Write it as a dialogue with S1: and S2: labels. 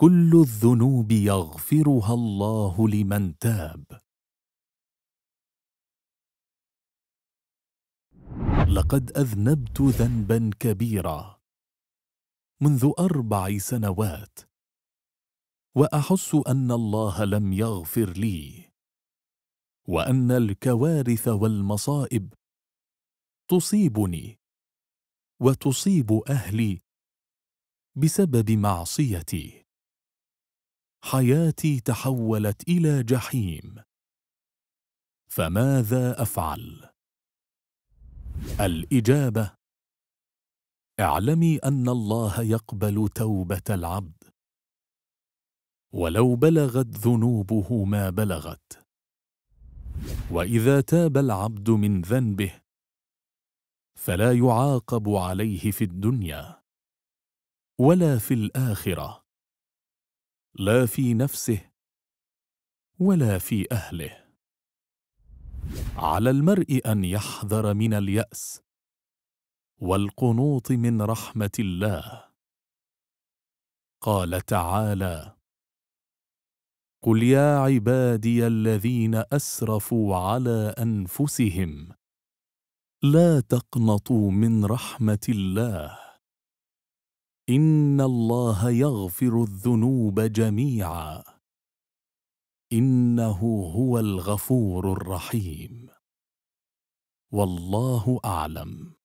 S1: كل الذنوب يغفرها الله لمن تاب لقد اذنبت ذنبا كبيرا منذ اربع سنوات واحس ان الله لم يغفر لي وان الكوارث والمصائب تصيبني وتصيب اهلي بسبب معصيتي حياتي تحولت الى جحيم فماذا افعل الاجابه اعلمي ان الله يقبل توبه العبد ولو بلغت ذنوبه ما بلغت واذا تاب العبد من ذنبه فلا يعاقب عليه في الدنيا ولا في الاخره لا في نفسه ولا في اهله على المرء ان يحذر من الياس والقنوط من رحمه الله قال تعالى قل يا عبادي الذين اسرفوا على انفسهم لا تقنطوا من رحمه الله إن ان الله يغفر الذنوب جميعا انه هو الغفور الرحيم والله اعلم